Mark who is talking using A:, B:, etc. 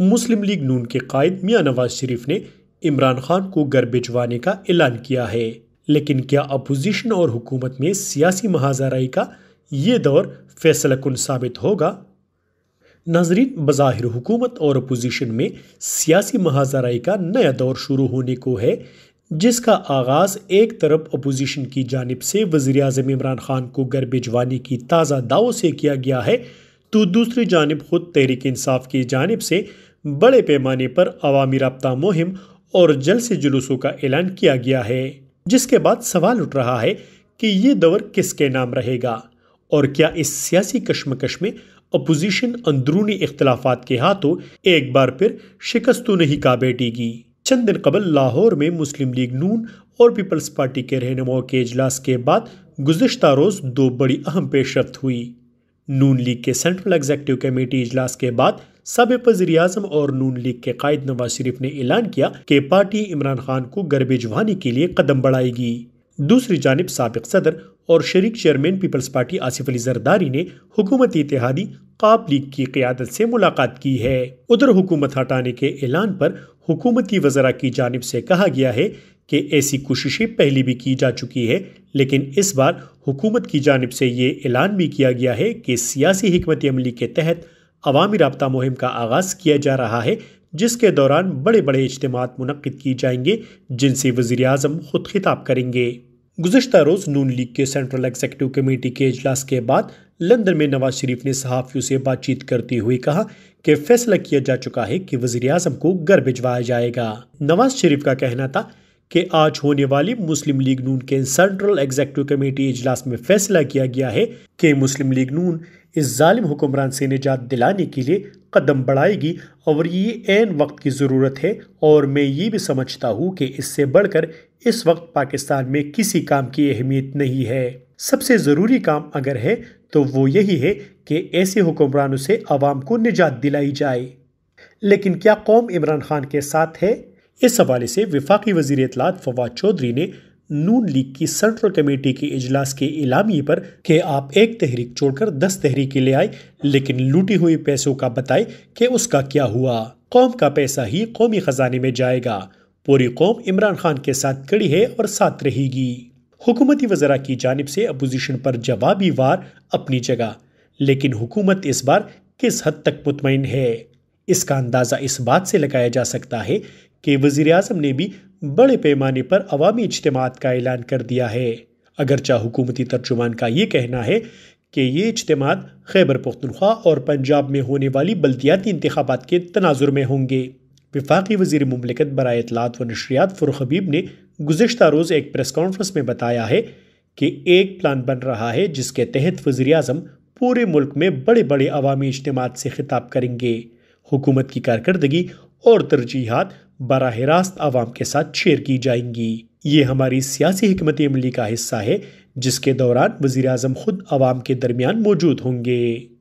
A: मुस्लिम league नून के कायद मियाँ नवाज शरीफ ने इमरान खान को घर भिजवाने का ऐलान किया है लेकिन क्या अपोजिशन और हुकूमत में सियासी महाजाराई का ये दौर फैसला कन साबित होगा नाजरीन बज़ाहिर हुकूमत और अपोजिशन में सियासी महाजराई का नया दौर शुरू होने को है जिसका आगाज़ एक तरफ अपोजिशन की जानब से वजीर अजम इमरान खान को घर भिजवाने की ताज़ा दावों से किया गया है तो दूसरी जानब खुद तहरीक इंसाफ की जानब से बड़े पैमाने पर अवामी रबता मुहिम और जलसे जुलूसों का ऐलान किया गया है जिसके बाद सवाल उठ रहा है कि ये दौर किसके नाम रहेगा और क्या इस सियासी कश्मकश में अपोजिशन अंदरूनी इख्तलाफात के हाथों एक बार फिर शिकस्त तो नहीं का बैठेगी चंद दिन कबल लाहौर में मुस्लिम लीग नून और पीपल्स पार्टी के रहनुमाओं के इजलास के बाद गुजशत रोज़ दो बड़ी अहम पेशरफ हुई नून लीग के सेंट्रल एग्जेक्टिव कमेटी इजलास के बाद सबक वजीर अजम और नून लीग के कायद नवाज शरीफ ने ऐलान किया कि पार्टी इमरान खान को घर भिजवाने के लिए कदम बढ़ाएगी दूसरी जानब सबक सदर और शरीक chairman peoples party Asif Ali Zardari ने हुकूमती इतिहादी काब लीग की क्यादत से मुलाकात की है उधर हुकूमत हटाने के ऐलान पर हुकूमती वजरा की जानब से कहा गया है कि ऐसी कोशिशें पहले भी की जा चुकी है लेकिन इस बार हुकूमत की जानब से ये ऐलान भी किया गया है कि सियासी हमत अमली के तहत अवामी रबता मुहिम का आगाज़ किया जा रहा है जिसके दौरान बड़े बड़े इज्तम मनद किए जाएंगे जिनसे वज़ी अजम खुद खिताब करेंगे गुजशत रोज़ नून लीग के सेंट्रल एग्जीक्यूटिव कमेटी के अजलास के बाद लंदन में नवाज शरीफ ने सहाफ़ियों से बातचीत करते हुए कहा कि फैसला किया जा चुका है कि वज़ी अजम को घर भिजवाया जाएगा नवाज शरीफ का कहना था कि आज होने वाली मुस्लिम लीग नून के सेंट्रल एग्जेक्टिव कमेटी इजलास में फैसला किया गया है कि मुस्लिम लीग नून इस जालिम हुक्मरान से निजात दिलाने के लिए कदम बढ़ाएगी और ये एन वक्त की ज़रूरत है और मैं ये भी समझता हूँ कि इससे बढ़कर इस वक्त पाकिस्तान में किसी काम की अहमियत नहीं है सबसे ज़रूरी काम अगर है तो वो यही है कि ऐसे हुक्मरानों से आवाम को निजात दिलाई जाए लेकिन क्या कौम इमरान खान के साथ है इस हवाले से विफाकी वजी अतलात फवाद चौधरी ने नून लीग की सेंट्रल कमेटी के अजलास के इलामी पर कि आप एक तहरीक छोड़कर दस तहरीके ले आए लेकिन लूटी हुई पैसों का बताए कि उसका क्या हुआ कौम का पैसा ही कौमी ख़जाने में जाएगा पूरी कौम इमरान खान के साथ कड़ी है और साथ रहेगी हुकूमती वजरा की जानब से अपोजिशन पर जवाबी वार अपनी जगह लेकिन हुकूमत इस बार किस हद तक मुतमिन है इसका अंदाज़ा इस बात से लगाया जा सकता है कि वजीर अजम ने भी बड़े पैमाने पर अवामी इजतम का ऐलान कर दिया है अगरचा हुकूमती तर्जुमान का ये कहना है कि ये इजतमात खैबर पख्तनख्वा और पंजाब में होने वाली बल्दियाती इंतबात के तनाजुर में होंगे विफाक़ी वजीर ममलिकत बरा इतलात व नशरियात फ़ुरखबीब ने गुजशत रोज़ एक प्रेस कॉन्फ्रेंस में बताया है कि एक प्लान बन रहा है जिसके तहत वज़ी अजम पूरे मुल्क में बड़े बड़े अवामी इजतम से खिताब करेंगे हुकूमत की कारकर्दगी और तरजीहत बरह रास्त आवाम के साथ शेयर की जाएंगी ये हमारी सियासी हमत अमली का हिस्सा है जिसके दौरान वज़ी अजम ख़ुद आवाम के दरमियान मौजूद होंगे